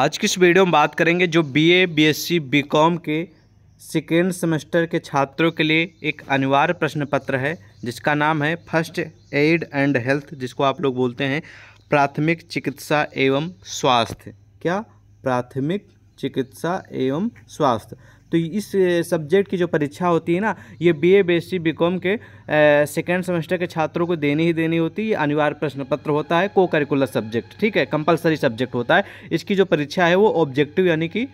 आज की इस वीडियो में बात करेंगे जो बीए, बीएससी, बीकॉम के सेकेंड सेमेस्टर के छात्रों के लिए एक अनिवार्य प्रश्न पत्र है जिसका नाम है फर्स्ट एड एंड हेल्थ जिसको आप लोग बोलते हैं प्राथमिक चिकित्सा एवं स्वास्थ्य क्या प्राथमिक चिकित्सा एवं स्वास्थ्य तो इस सब्जेक्ट की जो परीक्षा होती है ना ये B A B S C B com के सेकेंड सेमेस्टर के छात्रों को देनी ही देनी होती है अनिवार्य प्रश्न पत्र होता है को करिकुलर सब्जेक्ट ठीक है कंपलसरी सब्जेक्ट होता है इसकी जो परीक्षा है वो ऑब्जेक्टिव यानी कि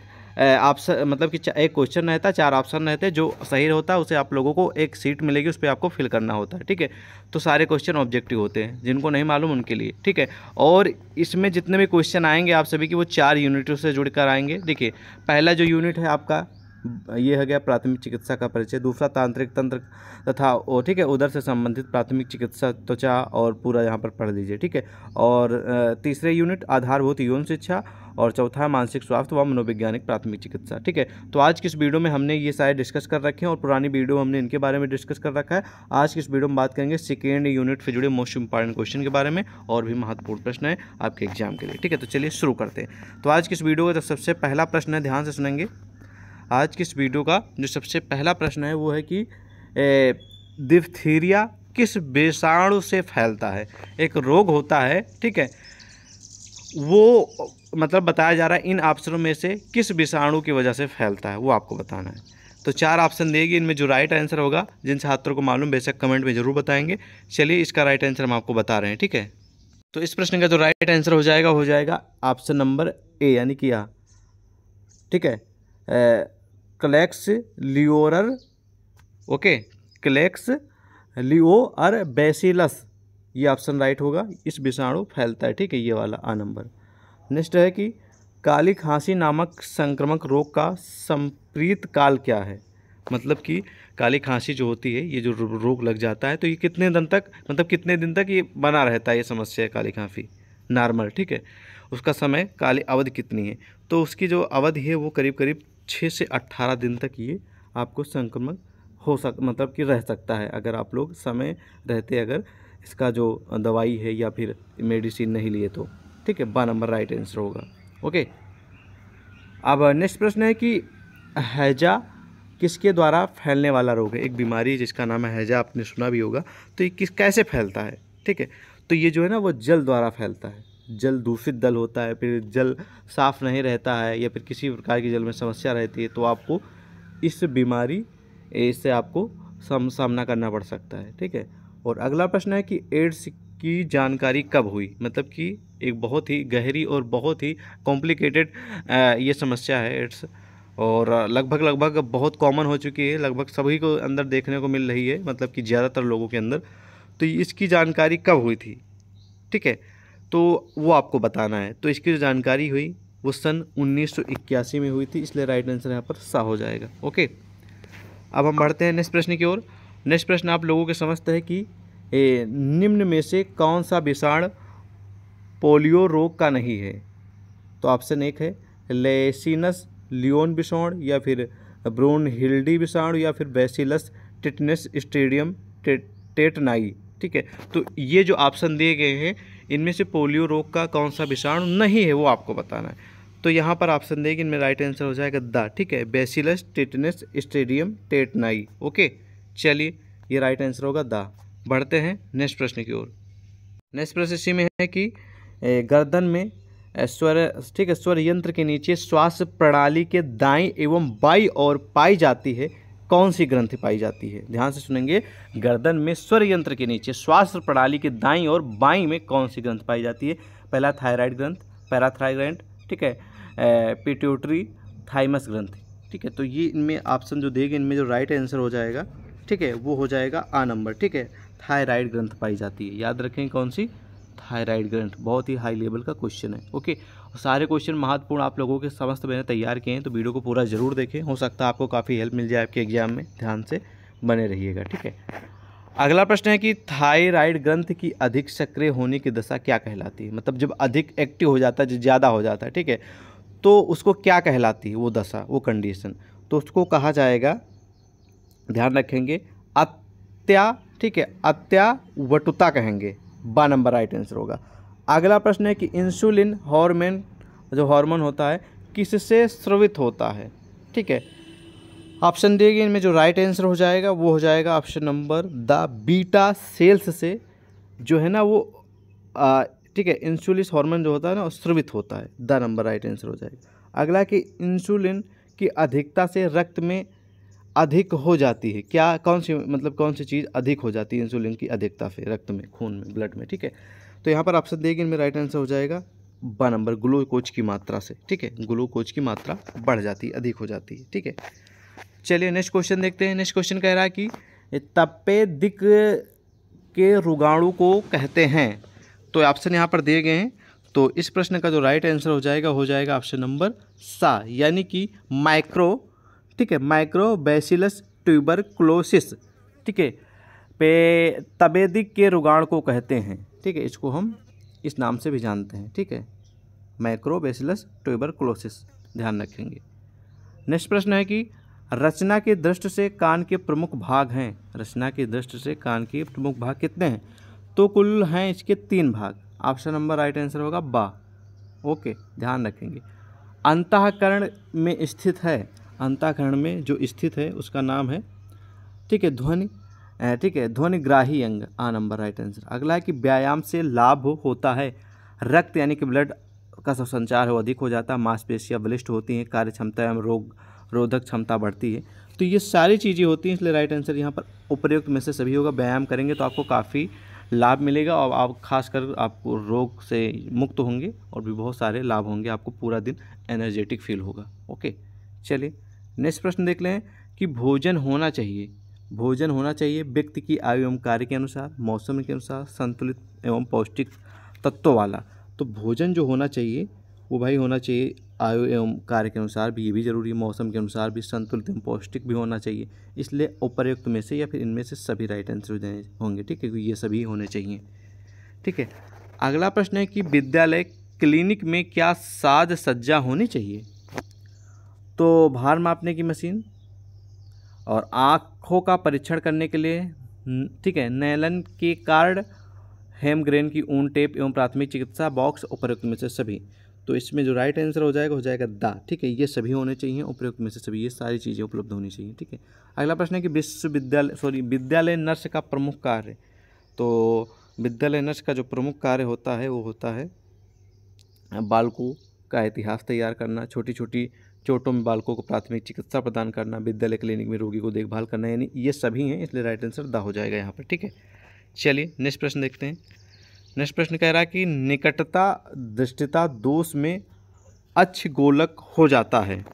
ऑप्शन मतलब कि एक क्वेश्चन रहता है चार ऑप्शन रहते हैं जो सही होता है उसे आप लोगों को एक सीट मिलेगी उस पर आपको फिल करना होता है ठीक है तो सारे क्वेश्चन ऑब्जेक्टिव होते हैं जिनको नहीं मालूम उनके लिए ठीक है और इसमें जितने भी क्वेश्चन आएंगे आप सभी की वो चार यूनिटों से जुड़कर आएंगे देखिए पहला जो यूनिट है आपका ये हो गया प्राथमिक चिकित्सा का परिचय दूसरा तांत्रिक तंत्र तथा ओ ठीक है उधर से संबंधित प्राथमिक चिकित्सा त्वचा और पूरा यहाँ पर पढ़ लीजिए ठीक है और तीसरे यूनिट आधारभूत यौन शिक्षा और चौथा है मानसिक स्वास्थ्य व मनोवैज्ञानिक प्राथमिक चिकित्सा ठीक है तो आज किस वीडियो में हमने ये सारे डिस्कस कर रखे हैं और पुरानी वीडियो हमने इनके बारे में डिस्कस कर रखा है आज किस वीडियो में बात करेंगे सेकेंड यूनिट से जुड़े मोस्ट इंपॉर्टेंट क्वेश्चन के बारे में और भी महत्वपूर्ण प्रश्न है आपके एग्जाम के लिए ठीक है तो चलिए शुरू करते हैं तो आज किस वीडियो का सबसे पहला प्रश्न है ध्यान से सुनेंगे आज के इस वीडियो का जो सबसे पहला प्रश्न है वो है कि डिफ्थीरिया किस विषाणु से फैलता है एक रोग होता है ठीक है वो मतलब बताया जा रहा है इन ऑप्शनों में से किस विषाणु की वजह से फैलता है वो आपको बताना है तो चार ऑप्शन देगी इनमें जो राइट आंसर होगा जिन छात्रों को मालूम बेशक कमेंट में ज़रूर बताएंगे चलिए इसका राइट आंसर हम आपको बता रहे हैं ठीक है तो इस प्रश्न का जो राइट आंसर हो जाएगा हो जाएगा ऑप्शन नंबर ए यानी कि यहाँ ठीक है क्लैक्स लियोरर ओके क्लैक्स लियोअर बेसिलस ये ऑप्शन राइट होगा इस विषाणु फैलता है ठीक है ये वाला आ नंबर नेक्स्ट है कि काली खांसी नामक संक्रमक रोग का संप्रीत काल क्या है मतलब कि काली खांसी जो होती है ये जो रोग लग जाता है तो ये कितने दिन तक मतलब कितने दिन तक ये बना रहता है ये समस्या है काली खांसी नॉर्मल ठीक है उसका समय काली अवधि कितनी है तो उसकी जो अवधि है वो करीब करीब छः से अट्ठारह दिन तक ये आपको संक्रमण हो सक मतलब कि रह सकता है अगर आप लोग समय रहते अगर इसका जो दवाई है या फिर मेडिसिन नहीं लिए तो ठीक है बा नंबर राइट आंसर होगा ओके अब नेक्स्ट प्रश्न है कि हैजा किसके द्वारा फैलने वाला रोग है एक बीमारी जिसका नाम है हैजा आपने सुना भी होगा तो ये किस कैसे फैलता है ठीक है तो ये जो है ना वो जल द्वारा फैलता है जल दूषित दल होता है फिर जल साफ़ नहीं रहता है या फिर किसी प्रकार की जल में समस्या रहती है तो आपको इस बीमारी इससे आपको सम, सामना करना पड़ सकता है ठीक है और अगला प्रश्न है कि एड्स की जानकारी कब हुई मतलब कि एक बहुत ही गहरी और बहुत ही कॉम्प्लिकेटेड ये समस्या है एड्स और लगभग लगभग बहुत कॉमन हो चुकी है लगभग सभी को अंदर देखने को मिल रही है मतलब कि ज़्यादातर लोगों के अंदर तो इसकी जानकारी कब हुई थी ठीक है तो वो आपको बताना है तो इसकी जो जानकारी हुई वो सन उन्नीस में हुई थी इसलिए राइट आंसर यहाँ पर सा हो जाएगा ओके अब हम बढ़ते हैं नेक्स्ट प्रश्न की ओर नेक्स्ट प्रश्न आप लोगों के समझते हैं कि ए, निम्न में से कौन सा विषाण पोलियो रोग का नहीं है तो ऑप्शन एक है लेसिनस लियोन विषाण या फिर ब्रोन हिल्डी विषाण या फिर बेसिलस टिटनेस स्टेडियम टे, टेटनाई ठीक है तो ये जो ऑप्शन दिए गए हैं इनमें से पोलियो रोग का कौन सा विषाणु नहीं है वो आपको बताना है तो यहाँ पर ऑप्शन देगी इनमें राइट आंसर हो जाएगा द ठीक है बेसिलस टेटनस स्टेडियम टेटनाई ओके चलिए ये राइट आंसर होगा द बढ़ते हैं नेक्स्ट प्रश्न की ओर नेक्स्ट प्रश्न इसी में है कि गर्दन में स्वर ठीक है स्वर यंत्र के नीचे श्वास प्रणाली के दाई एवं बाई और पाई जाती है कौन सी ग्रंथि पाई जाती है ध्यान से सुनेंगे गर्दन में स्वर यंत्र के नीचे श्वास प्रणाली के दाई और बाई में कौन सी ग्रंथ पाई जाती है पहला थायराइड ग्रंथ पैराथ्राइड ठीक है पिट्यूटरी थाइमस ग्रंथ ठीक है तो ये इनमें ऑप्शन जो देगा इनमें जो राइट आंसर हो जाएगा ठीक है वो हो जाएगा आ नंबर ठीक है थायराइड ग्रंथ पाई जाती है याद रखें कौन सी थायराइड ग्रंथ बहुत ही हाई लेवल का क्वेश्चन है ओके सारे क्वेश्चन महत्वपूर्ण आप लोगों के समस्त मैंने तैयार किए हैं तो वीडियो को पूरा ज़रूर देखें हो सकता है आपको काफ़ी हेल्प मिल जाए आपके एग्जाम में ध्यान से बने रहिएगा ठीक है अगला प्रश्न है कि थायराइड ग्रंथ की अधिक सक्रिय होने की दशा क्या कहलाती है मतलब जब अधिक एक्टिव हो जाता है जब ज़्यादा हो जाता है ठीक है तो उसको क्या कहलाती है वो दशा वो कंडीशन तो उसको कहा जाएगा ध्यान रखेंगे अत्या ठीक है अत्यावटुता कहेंगे बा नंबर राइट आंसर होगा अगला प्रश्न है कि इंसुलिन हार्मोन जो हार्मोन होता है किससे स्रवित होता है ठीक है ऑप्शन दिए इनमें जो राइट आंसर हो जाएगा वो हो जाएगा ऑप्शन नंबर द बीटा सेल्स से जो है ना वो ठीक है इंसुलिस हार्मोन जो होता है ना स्रवित होता है द नंबर राइट आंसर हो जाएगा अगला कि इंसुलिन की अधिकता से रक्त में अधिक हो जाती है क्या कौन सी मतलब कौन सी चीज़ अधिक हो जाती है इंसुलिन की अधिकता से रक्त में खून में ब्लड में ठीक है तो यहाँ पर ऑप्शन देगी इनमें राइट आंसर हो जाएगा ब नंबर ग्लूकोज की मात्रा से ठीक है ग्लूकोज की मात्रा बढ़ जाती है अधिक हो जाती है ठीक है चलिए नेक्स्ट क्वेश्चन देखते हैं नेक्स्ट क्वेश्चन कह रहा है कि तपेदिक के रुगाणु को कहते हैं तो ऑप्शन यहाँ पर दिए गए हैं तो इस प्रश्न का जो राइट आंसर हो जाएगा हो जाएगा ऑप्शन नंबर सा यानी कि माइक्रो ठीक है माइक्रोबैसिलस क्लोसिस ठीक है पे तबेदिक के रुगाण को कहते हैं ठीक है इसको हम इस नाम से भी जानते हैं ठीक है माइक्रोबेसिलस क्लोसिस ध्यान रखेंगे नेक्स्ट प्रश्न है कि रचना के दृष्टि से कान के प्रमुख भाग हैं रचना की दृष्टि से कान के प्रमुख भाग कितने हैं तो कुल हैं इसके तीन भाग ऑप्शन नंबर राइट आंसर होगा बा ओके ध्यान रखेंगे अंतःकरण में स्थित है अंतःकरण में जो स्थित है उसका नाम है ठीक है ध्वनि ठीक है ध्वनिग्राही अंग आ नंबर राइट आंसर अगला है कि व्यायाम से लाभ होता है रक्त यानी कि ब्लड का सब संचार है वो अधिक हो जाता है मांसपेशियाँ बलिष्ठ होती हैं कार्य क्षमता एवं रोग रोधक क्षमता बढ़ती है तो ये सारी चीज़ें होती हैं इसलिए राइट आंसर यहाँ पर उपयुक्त में से सभी होगा व्यायाम करेंगे तो आपको काफ़ी लाभ मिलेगा और आप खासकर आपको रोग से मुक्त होंगे और भी बहुत सारे लाभ होंगे आपको पूरा दिन एनर्जेटिक फील होगा ओके चलिए नेक्स्ट प्रश्न देख लें कि भोजन होना चाहिए भोजन होना चाहिए व्यक्ति की आयु एवं कार्य के अनुसार मौसम के अनुसार संतुलित एवं पौष्टिक तत्वों वाला तो भोजन जो होना चाहिए वो भाई होना चाहिए आयु एवं कार्य के अनुसार भी ये भी जरूरी है मौसम के अनुसार भी संतुलित एवं पौष्टिक भी होना चाहिए इसलिए उपरयुक्त में से या फिर इनमें से सभी राइट आंसर होंगे ठीक है ये सभी होने चाहिए ठीक है अगला प्रश्न है कि विद्यालय क्लिनिक में क्या साज सज्जा होनी चाहिए तो भार मापने की मशीन और आँखों का परीक्षण करने के लिए ठीक है नैलन के कार्ड हेम ग्रेन की ऊन टेप एवं प्राथमिक चिकित्सा बॉक्स उपयुक्त में से सभी तो इसमें जो राइट आंसर हो जाएगा हो जाएगा दा ठीक है ये सभी होने चाहिए उपयुक्त में से सभी ये सारी चीज़ें उपलब्ध होनी चाहिए ठीक है अगला प्रश्न है कि विश्वविद्यालय सॉरी विद्यालय नर्स का प्रमुख कार्य तो विद्यालय नर्स का जो प्रमुख कार्य होता है वो होता है बालकों का इतिहास तैयार करना छोटी छोटी चोटों में बालकों को प्राथमिक चिकित्सा प्रदान करना विद्यालय क्लिनिक में रोगी को देखभाल करना यानी ये सभी हैं इसलिए राइट आंसर दा हो जाएगा यहाँ पर ठीक है चलिए नेक्स्ट प्रश्न देखते हैं नेक्स्ट प्रश्न कह रहा है कि निकटता दृष्टिता दोष में अच्छ गोलक हो जाता है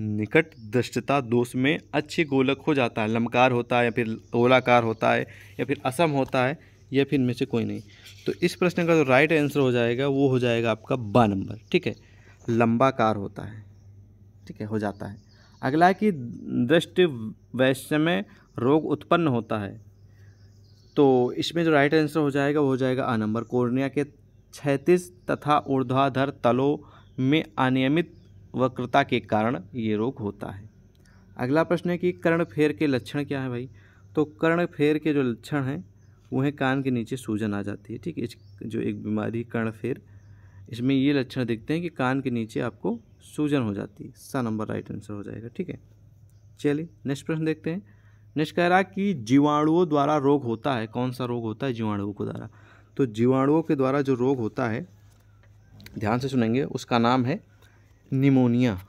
निकट दृष्टता दोष में अच्छे गोलक हो जाता है लमकार होता है या फिर गोलाकार होता है या फिर असम होता है या फिर इनमें से कोई नहीं तो इस प्रश्न का जो तो राइट आंसर हो जाएगा वो हो जाएगा आपका बा नंबर ठीक है लंबाकार होता है ठीक है हो जाता है अगला है कि दृष्टि वैश्य में रोग उत्पन्न होता है तो इसमें जो राइट आंसर हो जाएगा वो हो जाएगा आ नंबर कोर्निया के छैतीस तथा ऊर्ध्वाधर तलों में अनियमित वक्रता के कारण ये रोग होता है अगला प्रश्न है कि कर्णफेर के लक्षण क्या है भाई तो कर्णफेर के जो लक्षण हैं वो है कान के नीचे सूजन आ जाती है ठीक है जो एक बीमारी कर्णफेर इसमें ये लक्षण देखते हैं कि कान के नीचे आपको सूजन हो जाती है सा नंबर राइट आंसर हो जाएगा ठीक है चलिए नेक्स्ट प्रश्न देखते हैं नेक्स्ट कह रहा है कि जीवाणुओं द्वारा रोग होता है कौन सा रोग होता है जीवाणुओं के द्वारा तो जीवाणुओं के द्वारा जो रोग होता है ध्यान से सुनेंगे उसका नाम है निमोनिया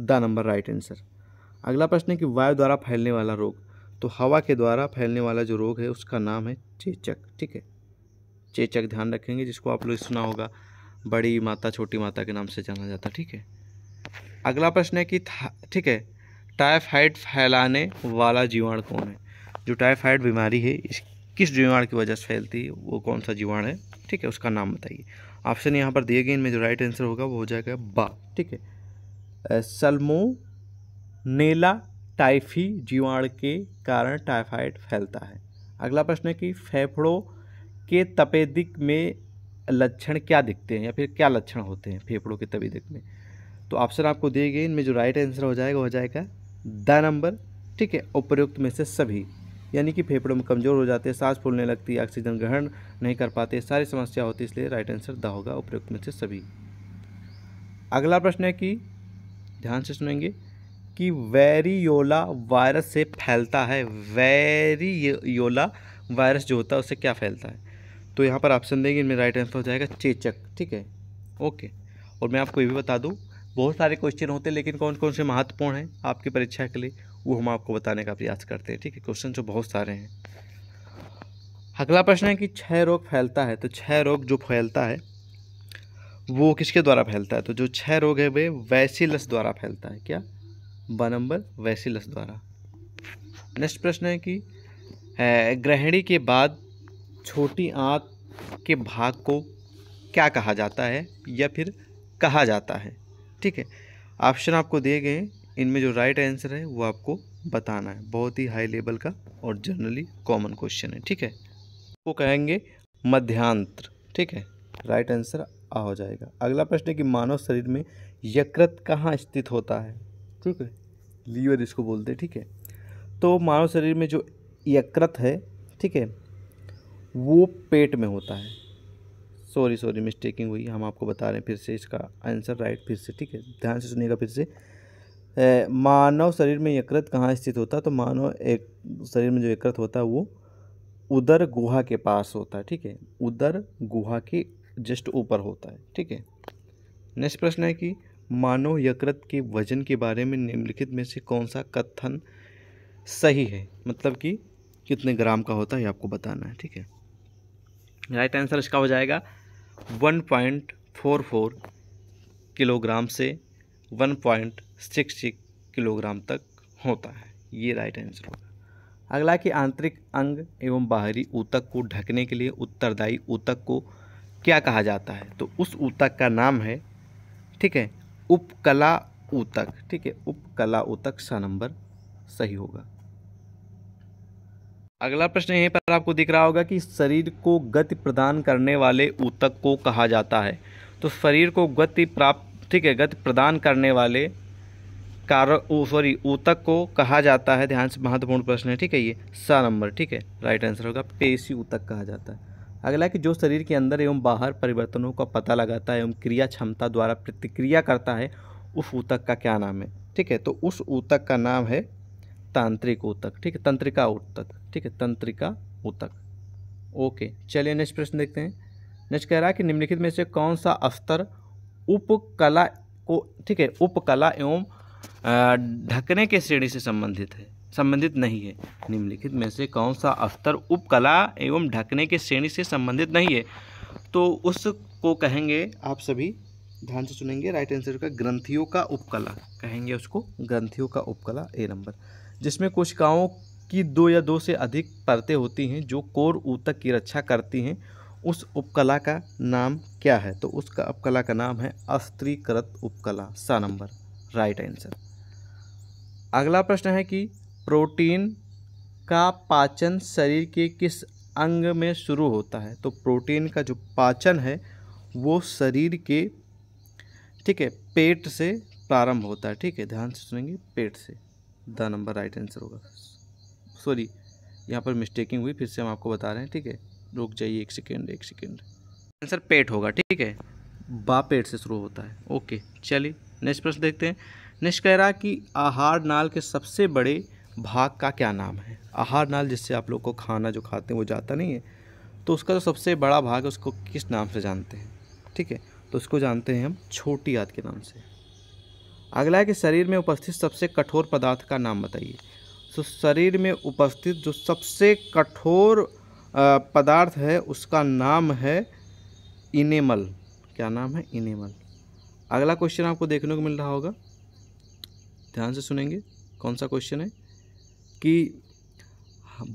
द नंबर राइट आंसर अगला प्रश्न है कि वायु द्वारा फैलने वाला रोग तो हवा के द्वारा फैलने वाला जो रोग है उसका नाम है चेचक ठीक है चेचक ध्यान रखेंगे जिसको आप लोग सुना होगा बड़ी माता छोटी माता के नाम से जाना जाता ठीक है अगला प्रश्न है कि ठीक है टाइफाइड फैलाने वाला जीवाणु कौन है जो टाइफाइड बीमारी है इस किस जीवाणु की वजह से फैलती है वो कौन सा जीवाणु है ठीक है उसका नाम बताइए ऑप्शन यहाँ पर दिए गए इनमें जो राइट आंसर होगा वो हो जाएगा बा ठीक है सलमो नेला टाइफी जीवाणु के कारण टाइफाइड फैलता है अगला प्रश्न है कि फेफड़ों के तपेदिक में लक्षण क्या दिखते हैं या फिर क्या लक्षण होते हैं फेफड़ों के तपेदिक में तो ऑप्शन आपको दिए गए इनमें जो राइट आंसर हो जाएगा हो जाएगा द नंबर ठीक है उपयुक्त में से सभी यानी कि फेफड़ों में कमज़ोर हो जाते हैं सांस फूलने लगती है ऑक्सीजन ग्रहण नहीं कर पाते सारी समस्या होती इसलिए राइट आंसर द होगा उपयुक्त में से सभी अगला प्रश्न है कि ध्यान से सुनेंगे कि वेरियोला वायरस से फैलता है वेरियोला वायरस जो होता है उससे क्या फैलता है तो यहाँ पर ऑप्शन देंगे इनमें राइट आंसर हो जाएगा चेचक ठीक है ओके और मैं आपको ये भी बता दूँ बहुत सारे क्वेश्चन होते हैं लेकिन कौन कौन से महत्वपूर्ण हैं आपकी परीक्षा के लिए वो हम आपको बताने का प्रयास करते हैं ठीक है क्वेश्चन जो तो बहुत सारे हैं अगला प्रश्न है कि क्षय रोग फैलता है तो क्षय रोग जो फैलता है वो किसके द्वारा फैलता है तो जो क्षय रोग है वे वैसिलस द्वारा फैलता है क्या ब नंबर वैसिलस द्वारा नेक्स्ट प्रश्न है कि ग्रहणी के बाद छोटी आँख के भाग को क्या कहा जाता है या फिर कहा जाता है ठीक है ऑप्शन आपको दिए गए हैं इनमें जो राइट आंसर है वो आपको बताना है बहुत ही हाई लेवल का और जनरली कॉमन क्वेश्चन है ठीक है वो कहेंगे मध्यांत्र ठीक है राइट आंसर आ हो जाएगा अगला प्रश्न है कि मानव शरीर में यकृत कहाँ स्थित होता है ठीक है लीवर इसको बोलते हैं ठीक है तो मानव शरीर में जो यकृत है ठीक है वो पेट में होता है सॉरी सॉरी मिस्टेकिंग हुई हम आपको बता रहे हैं फिर से इसका आंसर राइट फिर से ठीक है ध्यान से सुनिएगा फिर से मानव शरीर में यकृत कहाँ स्थित होता तो मानव एक शरीर में जो यकृत होता है वो उदर गुहा के पास होता है ठीक है उदर गुहा के जस्ट ऊपर होता है ठीक है नेक्स्ट प्रश्न है कि मानव यकृत के वजन के बारे में निम्नलिखित में से कौन सा कथन सही है मतलब कि कितने ग्राम का होता है आपको बताना है ठीक है राइट आंसर इसका हो जाएगा 1.44 किलोग्राम से 1.66 किलोग्राम तक होता है ये राइट आंसर होगा अगला कि आंतरिक अंग एवं बाहरी ऊतक को ढकने के लिए उत्तरदायी ऊतक को क्या कहा जाता है तो उस ऊतक का नाम है ठीक है उपकला ऊतक ठीक है उपकला ऊतक सा नंबर सही होगा अगला प्रश्न यहीं पर आपको दिख रहा होगा कि शरीर को गति प्रदान करने वाले ऊतक को कहा जाता है तो शरीर को गति प्राप्त ठीक है गति प्रदान करने वाले कार सॉरी ऊतक को कहा जाता है ध्यान से महत्वपूर्ण प्रश्न है ठीक है ये सा नंबर ठीक है राइट आंसर होगा पेशी ऊतक कहा जाता है अगला कि जो शरीर के अंदर एवं बाहर परिवर्तनों का पता लगाता है एवं क्रिया क्षमता द्वारा प्रतिक्रिया करता है उस ऊतक का क्या नाम है ठीक है तो उस ऊतक का नाम है तांत्रिक ऊतक ठीक है तंत्रिका ऊतक ठीक है तंत्रिका ऊतक ओके चलिए नेक्स्ट प्रश्न देखते हैं नेक्स्ट कह रहा है कि निम्नलिखित में से कौन सा स्तर उपकला को ठीक है उपकला एवं ढकने के श्रेणी से संबंधित है संबंधित नहीं है निम्नलिखित में से कौन सा स्तर उपकला एवं ढकने के श्रेणी से संबंधित नहीं है तो उसको कहेंगे आप सभी ध्यान से सुनेंगे राइट आंसर का ग्रंथियों का उपकला कहेंगे उसको ग्रंथियों का उपकला ए नंबर जिसमें कोशिकाओं की दो या दो से अधिक परतें होती हैं जो कोर ऊतक की रक्षा करती हैं उस उपकला का नाम क्या है तो उसका उपकला का नाम है अस्त्रीकृत उपकला सा नंबर राइट आंसर अगला प्रश्न है कि प्रोटीन का पाचन शरीर के किस अंग में शुरू होता है तो प्रोटीन का जो पाचन है वो शरीर के ठीक है पेट से प्रारंभ होता है ठीक है ध्यान से सुनेंगे पेट से द नंबर राइट आंसर होगा सॉरी यहाँ पर मिस्टेकिंग हुई फिर से हम आपको बता रहे हैं ठीक है रुक जाइए एक सेकेंड एक सेकेंड आंसर पेट होगा ठीक है बा पेट से शुरू होता है ओके चलिए नेक्स्ट प्रश्न देखते हैं नेक्स्ट कह रहा कि आहार नाल के सबसे बड़े भाग का क्या नाम है आहार नाल जिससे आप लोग को खाना जो खाते हैं वो जाता नहीं है तो उसका जो सबसे बड़ा भाग है उसको किस नाम से जानते हैं ठीक है तो उसको जानते हैं हम छोटी याद के नाम से अगला है कि शरीर में उपस्थित सबसे कठोर पदार्थ का नाम बताइए तो शरीर में उपस्थित जो सबसे कठोर पदार्थ है उसका नाम है इनेमल क्या नाम है इनेमल अगला क्वेश्चन आपको देखने को मिल रहा होगा ध्यान से सुनेंगे कौन सा क्वेश्चन है कि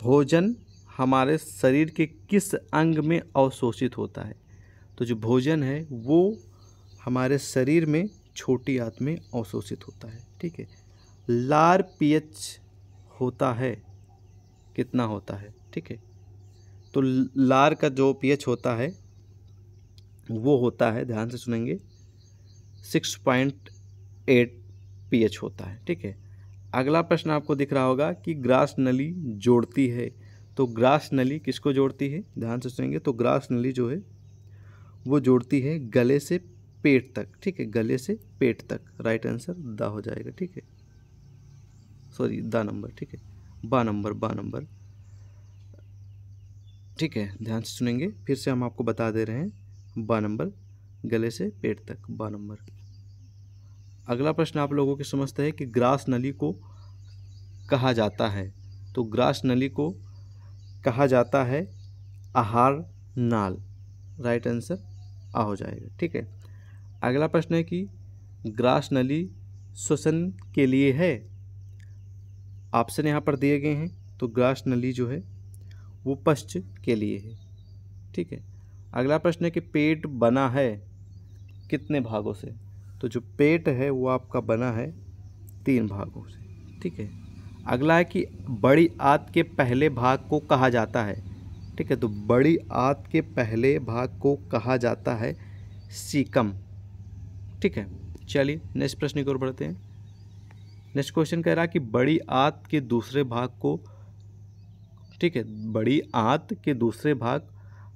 भोजन हमारे शरीर के किस अंग में अवशोषित होता है तो जो भोजन है वो हमारे शरीर में छोटी आंत में अवशोषित होता है ठीक है लार पीएच होता है कितना होता है ठीक है तो लार का जो पीएच होता है वो होता है ध्यान से सुनेंगे सिक्स पॉइंट एट पीएच होता है ठीक है अगला प्रश्न आपको दिख रहा होगा कि ग्रास नली जोड़ती है तो ग्रास नली किसको जोड़ती है ध्यान से सुनेंगे तो ग्रास नली जो है वो जोड़ती है गले से पेट तक ठीक है गले से पेट तक राइट आंसर द हो जाएगा ठीक है सॉरी दा नंबर ठीक है बा नंबर बा नंबर ठीक है ध्यान से सुनेंगे फिर से हम आपको बता दे रहे हैं बा नंबर गले से पेट तक बा नंबर अगला प्रश्न आप लोगों के समझते हैं कि ग्रास नली को कहा जाता है तो ग्रास नली को कहा जाता है आहार नाल राइट आंसर आ हो जाएगा ठीक है अगला प्रश्न है कि ग्रास नली श्वसन के लिए है ऑप्शन यहाँ पर दिए गए हैं तो ग्रास नली जो है वो पश्च के लिए है ठीक है अगला प्रश्न है कि पेट बना है कितने भागों से तो जो पेट है वो आपका बना है तीन भागों से ठीक है अगला है कि बड़ी आत के पहले भाग को कहा जाता है ठीक है तो बड़ी आत के पहले भाग को कहा जाता है सीकम ठीक है चलिए नेक्स्ट प्रश्न की ओर बढ़ते हैं नेक्स्ट क्वेश्चन कह रहा है कि बड़ी आत के दूसरे भाग को ठीक है बड़ी आत के दूसरे भाग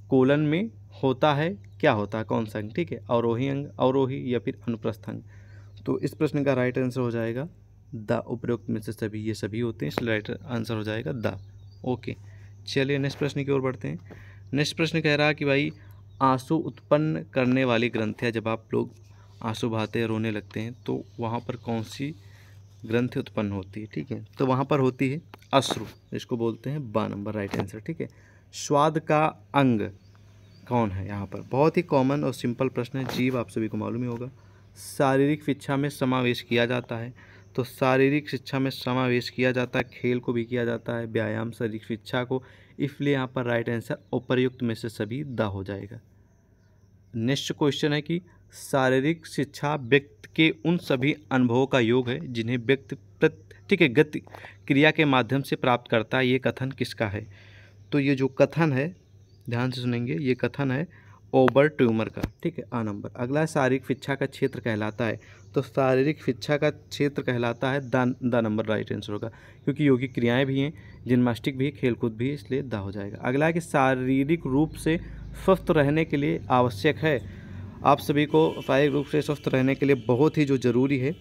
कोलन में होता है क्या होता है कौन सा अंग ठीक है अवरोही अंग अवरोही या फिर अनुप्रस्थ अंग तो इस प्रश्न का राइट आंसर हो जाएगा द उपयुक्त में से सभी ये सभी होते हैं इसलिए राइट आंसर हो जाएगा द ओके चलिए नेक्स्ट प्रश्न की ओर बढ़ते हैं नेक्स्ट प्रश्न कह रहा है कि भाई आंसू उत्पन्न करने वाली ग्रंथियाँ जब आप लोग आंसू बहाते रोने लगते हैं तो वहाँ पर कौन सी ग्रंथ उत्पन्न होती है ठीक है तो वहाँ पर होती है अश्रु इसको बोलते हैं बा नंबर राइट आंसर ठीक है स्वाद का अंग कौन है यहाँ पर बहुत ही कॉमन और सिंपल प्रश्न है जीव आप सभी को मालूम ही होगा शारीरिक शिक्षा में समावेश किया जाता है तो शारीरिक शिक्षा में समावेश किया जाता है खेल को भी किया जाता है व्यायाम शारीरिक शिक्षा को इसलिए यहाँ पर राइट आंसर उपरयुक्त में से सभी द हो जाएगा नेक्स्ट क्वेश्चन है कि शारीरिक शिक्षा व्यक्ति के उन सभी अनुभवों का योग है जिन्हें व्यक्ति गति क्रिया के माध्यम से प्राप्त करता है ये कथन किसका है तो ये जो कथन है ध्यान से सुनेंगे ये कथन है ओबर ट्यूमर का ठीक है आ नंबर अगला है शारीरिक शिक्षा का क्षेत्र कहलाता है तो शारीरिक शिक्षा का क्षेत्र कहलाता है दा द नंबर राइट आंसर होगा क्योंकि योगिक क्रियाएं भी हैं जिम्नास्टिक भी खेलकूद भी इसलिए दा हो जाएगा अगला है कि शारीरिक रूप से स्वस्थ रहने के लिए आवश्यक है आप सभी को शारीरिक रूप से स्वस्थ रहने के लिए बहुत ही जो ज़रूरी है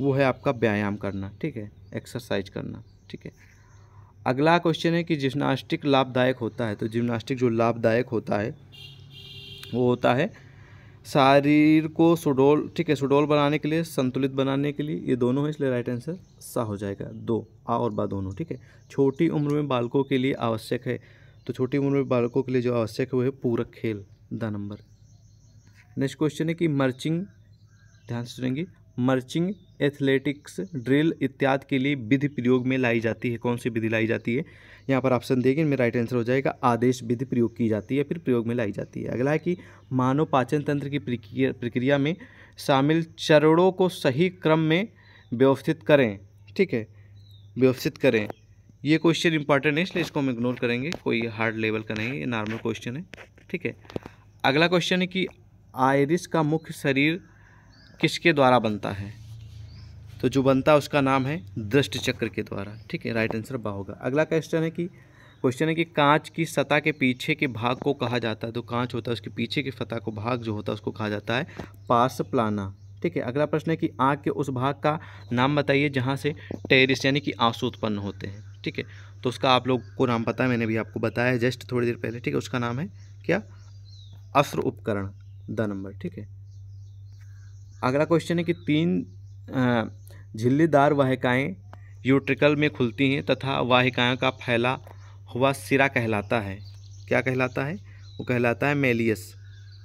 वो है आपका व्यायाम करना ठीक है एक्सरसाइज करना ठीक है अगला क्वेश्चन है कि जिम्नास्टिक लाभदायक होता है तो जिम्नास्टिक जो लाभदायक होता है वो होता है शरीर को सुडोल ठीक है सुडोल बनाने के लिए संतुलित बनाने के लिए ये दोनों है इसलिए राइट आंसर सा हो जाएगा दो आ और बा दोनों ठीक है छोटी उम्र में बालकों के लिए आवश्यक है तो छोटी उम्र में बालकों के लिए जो आवश्यक है वो है पूरक खेल द नंबर नेक्स्ट क्वेश्चन है कि मर्चिंग ध्यान से सुनेंगे मर्चिंग एथलेटिक्स ड्रिल इत्यादि के लिए विधि प्रयोग में लाई जाती है कौन सी विधि लाई जाती है यहाँ पर ऑप्शन देंगे इनमें राइट आंसर हो जाएगा आदेश विधि प्रयोग की जाती है फिर प्रयोग में लाई जाती है अगला है कि मानव पाचन तंत्र की प्रक्रिया में शामिल चरणों को सही क्रम में व्यवस्थित करें ठीक है व्यवस्थित करें ये क्वेश्चन इंपॉर्टेंट है इसलिए इसको हम इग्नोर करेंगे कोई हार्ड लेवल का नहीं नॉर्मल क्वेश्चन है ठीक है अगला क्वेश्चन है कि आयरिस का मुख्य शरीर किसके द्वारा बनता है तो जो बनता है उसका नाम है दृष्टि चक्र के द्वारा ठीक है राइट आंसर बा होगा अगला क्वेश्चन है कि क्वेश्चन है कि कांच की सतह के पीछे के भाग को कहा जाता है तो कांच होता है उसके पीछे की सतह को भाग जो होता है उसको कहा जाता है पार्स प्लाना ठीक है अगला प्रश्न है कि आँख के उस भाग का नाम बताइए जहाँ से टेरिस यानी कि आंसू उत्पन्न होते हैं ठीक है तो उसका आप लोग को नाम पता है मैंने भी आपको बताया जस्ट थोड़ी देर पहले ठीक है उसका नाम है क्या अस्त्र उपकरण द नंबर ठीक है अगला क्वेश्चन है कि तीन झिल्लीदार वाहिकाएं यूट्रिकल में खुलती हैं तथा वाहिकाओं का फैला हुआ सिरा कहलाता है क्या कहलाता है वो कहलाता है मेलियस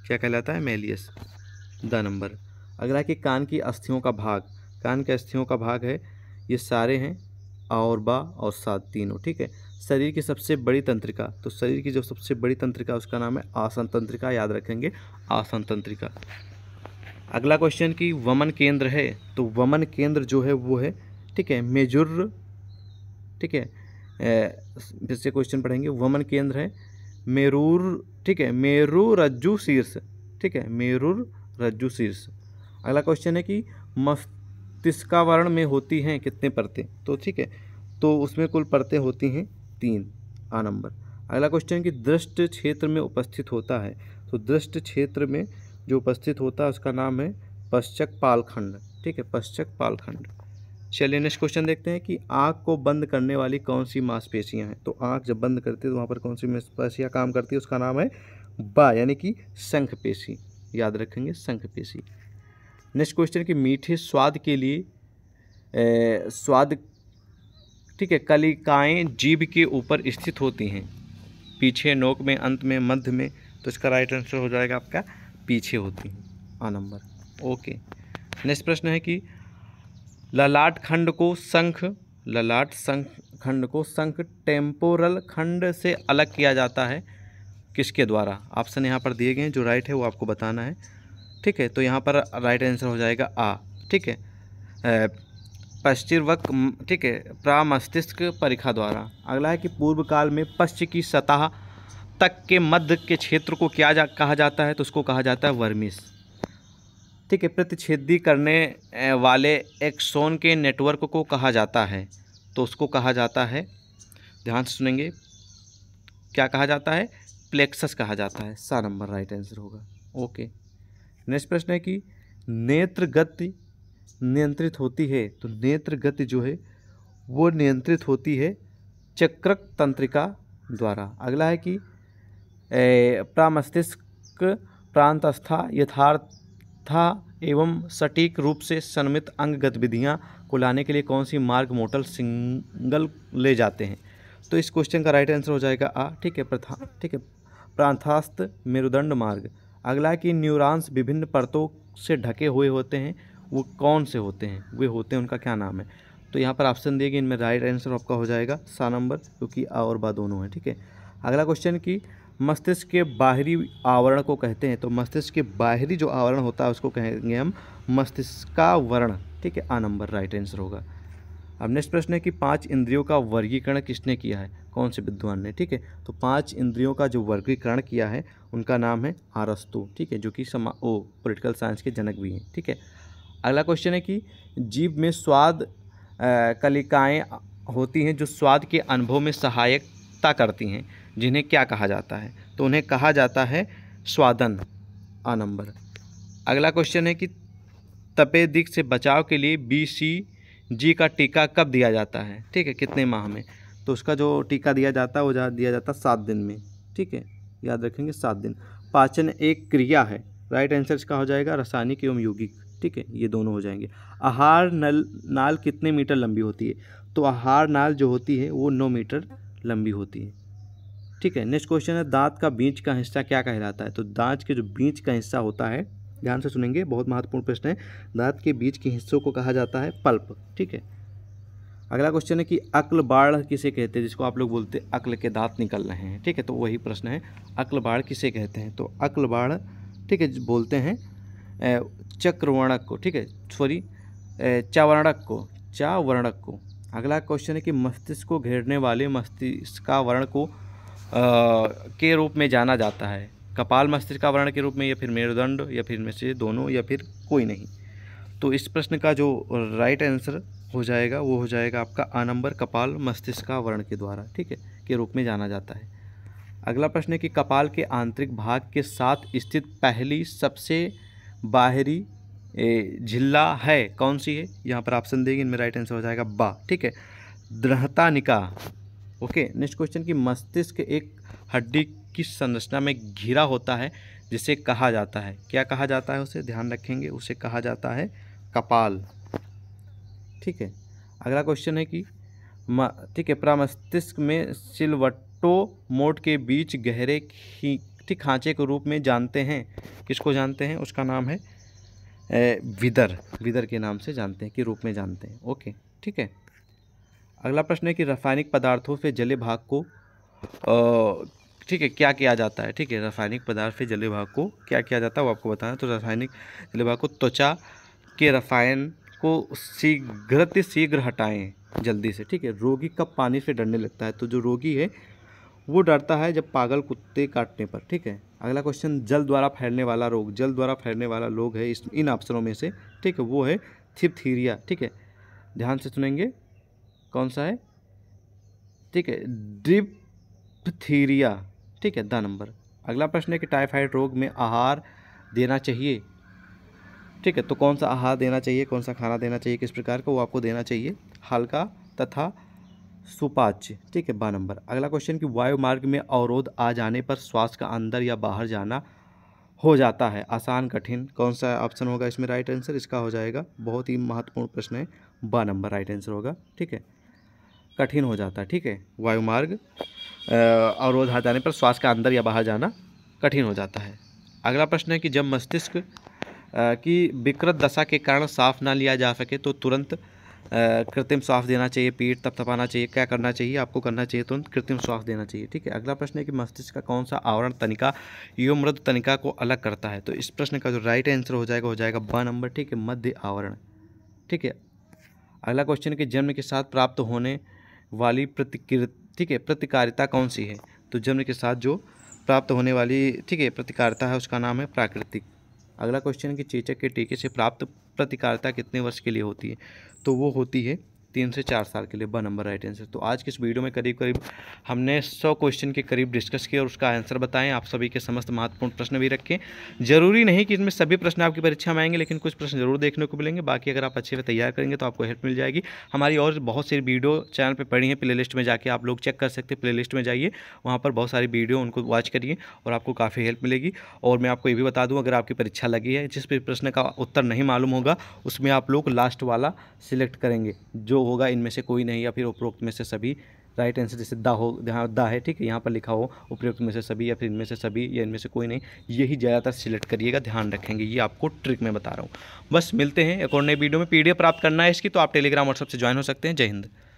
क्या कहलाता है मेलियस द नंबर अगला कि कान की अस्थियों का भाग कान के अस्थियों का भाग है ये सारे हैं और बा और सात तीनों ठीक है शरीर की सबसे बड़ी तंत्रिका तो शरीर की जो सबसे बड़ी तंत्रिका उसका नाम है आसन तंत्रिका याद रखेंगे आसन तंत्रिका अगला क्वेश्चन कि वमन केंद्र है तो वमन केंद्र जो है वो है ठीक है मेजुर ठीक है फिर से क्वेश्चन पढ़ेंगे वमन केंद्र है मेरूर ठीक है मेरू रज्जू शीर्ष ठीक है मेरूर रज्जु शीर्ष अगला क्वेश्चन है कि मस्तिष्कावरण में होती हैं कितने परतें तो ठीक है तो उसमें कुल परतें होती हैं तीन आ नंबर अगला क्वेश्चन कि दृष्ट क्षेत्र में उपस्थित होता है तो दृष्ट क्षेत्र में जो उपस्थित होता है उसका नाम है पश्चक पालखंड ठीक है पश्चक पालखंड चलिए नेक्स्ट क्वेश्चन देखते हैं कि आँख को बंद करने वाली कौन सी मांसपेशियाँ हैं तो आँख जब बंद करती है तो वहाँ पर कौन सी मांसपेशियाँ काम करती है उसका नाम है बा यानी कि शंख पेशी याद रखेंगे शंख पेशी नेक्स्ट क्वेश्चन कि मीठे स्वाद के लिए ए, स्वाद ठीक है कलिकाएँ जीभ के ऊपर स्थित होती हैं पीछे नोक में अंत में मध्य में तो इसका राइट आंसर हो जाएगा आपका पीछे होती हैं आ नंबर ओके नेक्स्ट प्रश्न है कि ललाट खंड को संख ललाट संख खंड को संख टेम्पोरल खंड से अलग किया जाता है किसके द्वारा ऑप्शन यहाँ पर दिए गए हैं जो राइट है वो आपको बताना है ठीक है तो यहाँ पर राइट आंसर हो जाएगा आ ठीक है पश्चिर्वक ठीक है प्रामस्तिष्क परीक्षा द्वारा अगला है कि पूर्व काल में पश्चिम की सतह तक के मध्य के क्षेत्र को क्या जा कहा जाता है तो उसको कहा जाता है वर्मिस ठीक है प्रतिच्छेदी करने वाले एक्सोन के नेटवर्क को कहा जाता है तो उसको कहा जाता है ध्यान से सुनेंगे क्या कहा जाता है प्लेक्सस कहा जाता है सा नंबर राइट आंसर होगा ओके नेक्स्ट प्रश्न है कि नेत्र गति नियंत्रित होती है तो नेत्र गति जो है वो नियंत्रित होती है चक्रक तंत्रिका द्वारा अगला है कि प्रामस्तिष्क प्रांतस्था यथार्था एवं सटीक रूप से सन्मित अंग गतिविधियाँ को लाने के लिए कौन सी मार्ग मोटल सिंगल ले जाते हैं तो इस क्वेश्चन का राइट आंसर हो जाएगा आ ठीक है प्रथा ठीक है प्रांथास्थ मेरुदंड मार्ग अगला है कि न्यूरॉन्स विभिन्न परतों से ढके हुए होते हैं वो कौन से होते हैं वे होते हैं उनका क्या नाम है तो यहाँ पर ऑप्शन दिए गए इनमें राइट आंसर आपका हो जाएगा सा नंबर क्योंकि आ और बा दोनों है ठीक है अगला क्वेश्चन कि मस्तिष्क के बाहरी आवरण को कहते हैं तो मस्तिष्क के बाहरी जो आवरण होता है उसको कहेंगे हम मस्तिष्कावरण ठीक है आ नंबर राइट आंसर होगा अब नेक्स्ट प्रश्न है कि पांच इंद्रियों का वर्गीकरण किसने किया है कौन से विद्वान ने ठीक है तो पांच इंद्रियों का जो वर्गीकरण किया है उनका नाम है आरस्तु ठीक है जो कि समा ओ पोलिटिकल साइंस के जनक भी हैं ठीक है थीके? अगला क्वेश्चन है कि जीव में स्वाद कलिकाएँ होती हैं जो स्वाद के अनुभव में सहायकता करती हैं जिन्हें क्या कहा जाता है तो उन्हें कहा जाता है स्वादन आ नंबर अगला क्वेश्चन है कि तपेदिक से बचाव के लिए बी सी जी का टीका कब दिया जाता है ठीक है कितने माह में तो उसका जो टीका दिया जाता है वो दिया जाता है सात दिन में ठीक है याद रखेंगे सात दिन पाचन एक क्रिया है राइट आंसर इसका हो जाएगा रासायनिक एवं यौगिक ठीक है ये दोनों हो जाएंगे आहार नल नाल कितने मीटर लंबी होती है तो आहार नाल जो होती है वो नौ मीटर लंबी होती है ठीक है नेक्स्ट क्वेश्चन है दांत का बीच का हिस्सा क्या कहलाता है तो दांत के जो बीच का हिस्सा होता है ध्यान से सुनेंगे बहुत महत्वपूर्ण प्रश्न है दांत के बीच के हिस्सों को कहा जाता है पल्प ठीक है अगला क्वेश्चन है कि अक्ल बाढ़ किसे कहते हैं जिसको आप लोग बोलते हैं अक्ल के दांत निकल रहे हैं ठीक है तो वही प्रश्न है अक्ल बाढ़ किसे कहते हैं तो अक्ल बाढ़ ठीक है बोलते हैं चक्रवर्णक को ठीक है सॉरी चावर्णक को चावर्णक को अगला क्वेश्चन है कि मस्तिष्क को घेरने वाले मस्तिष्क का वर्ण को आ, के रूप में जाना जाता है कपाल मस्तिष्क का वर्ण के रूप में या फिर मेरुदंड या फिर में से दोनों या फिर कोई नहीं तो इस प्रश्न का जो राइट आंसर हो जाएगा वो हो जाएगा आपका आ नंबर कपाल मस्तिष्क का वर्ण के द्वारा ठीक है के रूप में जाना जाता है अगला प्रश्न है कि कपाल के आंतरिक भाग के साथ स्थित पहली सबसे बाहरी झिल्ला है कौन सी है यहाँ पर ऑप्शन देंगे इनमें राइट आंसर हो जाएगा बा ठीक है दृढ़ता निका ओके नेक्स्ट क्वेश्चन की मस्तिष्क एक हड्डी की संरचना में घिरा होता है जिसे कहा जाता है क्या कहा जाता है उसे ध्यान रखेंगे उसे कहा जाता है कपाल ठीक है अगला क्वेश्चन है कि ठीक है प्रामस्तिष्क में सिलवट्टो मोड के बीच गहरे मुख्य खांचे के रूप में जानते हैं किसको जानते हैं उसका नाम है विदर विदर के नाम से जानते हैं के रूप में जानते हैं ओके ठीक है अगला प्रश्न है कि रासायनिक पदार्थों से जले भाग को ठीक है क्या किया जाता है ठीक है रासायनिक पदार्थ से जले भाग को क्या किया जाता है वो आपको बताना तो रासायनिक जले भाग को त्वचा के रसायन को शीघ्र शीघ्र हटाएं जल्दी से ठीक है रोगी कब पानी से डरने लगता है तो जो रोगी है वो डरता है जब पागल कुत्ते काटने पर ठीक है अगला क्वेश्चन जल द्वारा फैलने वाला रोग जल द्वारा फैलने वाला रोग है इस इन ऑप्शनों में से ठीक है वो है थिपथीरिया ठीक है ध्यान से सुनेंगे कौन सा है ठीक है ड्रिपथीरिया ठीक है द नंबर अगला प्रश्न है कि टाइफाइड रोग में आहार देना चाहिए ठीक है तो कौन सा आहार देना चाहिए कौन सा खाना देना चाहिए किस प्रकार का वो आपको देना चाहिए हल्का तथा सुपाच्य ठीक है बारह नंबर अगला क्वेश्चन कि वायु मार्ग में अवरोध आ जाने पर श्वास का अंदर या बाहर जाना हो जाता है आसान कठिन कौन सा ऑप्शन होगा इसमें राइट आंसर इसका हो जाएगा बहुत ही महत्वपूर्ण प्रश्न है ब नंबर राइट आंसर होगा ठीक है कठिन हो जाता है ठीक है वायु मार्ग अवरोध आ जाने पर श्वास का अंदर या बाहर जाना कठिन हो जाता है अगला प्रश्न है कि जब मस्तिष्क की विकृत दशा के कारण साफ ना लिया जा सके तो तुरंत कृत्रिम श्वास देना चाहिए पीठ तपाना चाहिए क्या करना चाहिए आपको करना चाहिए तुरंत कृत्रिम श्वास देना चाहिए ठीक है अगला प्रश्न है कि मस्तिष्क का कौन सा आवरण तनिका यो मृद तनिका को अलग करता है तो इस प्रश्न का जो राइट आंसर हो जाएगा हो जाएगा ब नंबर ठीक है मध्य आवरण ठीक है अगला क्वेश्चन है कि जन्म के साथ प्राप्त होने वाली प्रतिकृत ठीक है प्रतिकारिता कौन सी है तो जन्म के साथ जो प्राप्त होने वाली ठीक है प्रतिकारिता है उसका नाम है प्राकृतिक अगला क्वेश्चन कि चेचक के टीके से प्राप्त प्रतिकारता कितने वर्ष के लिए होती है तो वो होती है तीन से चार साल के लिए ब नंबर राइट आंसर तो आज के इस वीडियो में करीब करीब हमने सौ क्वेश्चन के करीब डिस्कस किया और उसका आंसर बताएं आप सभी के समस्त महत्वपूर्ण प्रश्न भी रखें जरूरी नहीं कि इसमें सभी प्रश्न आपकी परीक्षा में आएंगे लेकिन कुछ प्रश्न जरूर देखने को मिलेंगे बाकी अगर आप अच्छे से तैयार करेंगे तो आपको हेल्प मिल जाएगी हमारी और बहुत सारी वीडियो चैनल पर पड़ी है प्ले में जाकर आप लोग चेक कर सकते हैं प्ले में जाइए वहाँ पर बहुत सारी वीडियो उनको वॉच करिए और आपको काफ़ी हेल्प मिलेगी और मैं आपको ये भी बता दूँ अगर आपकी परीक्षा लगी है जिस प्रश्न का उत्तर नहीं मालूम होगा उसमें आप लोग लास्ट वाला सिलेक्ट करेंगे जो जो होगा इनमें से कोई नहीं या फिर उपरोक्त में से सभी राइट आंसर जैसे दा हो जहाँ दा है ठीक है यहाँ पर लिखा हो उपयुक्त में से सभी या फिर इनमें से सभी या इनमें से कोई नहीं यही ज़्यादातर सिलेक्ट करिएगा ध्यान रखेंगे ये आपको ट्रिक में बता रहा हूँ बस मिलते हैं एक और नई वीडियो में पीडीएफ प्राप्त करना है इसकी तो आप टेलीग्राम व्हाट्सअप से ज्वाइन हो सकते हैं जय हिंद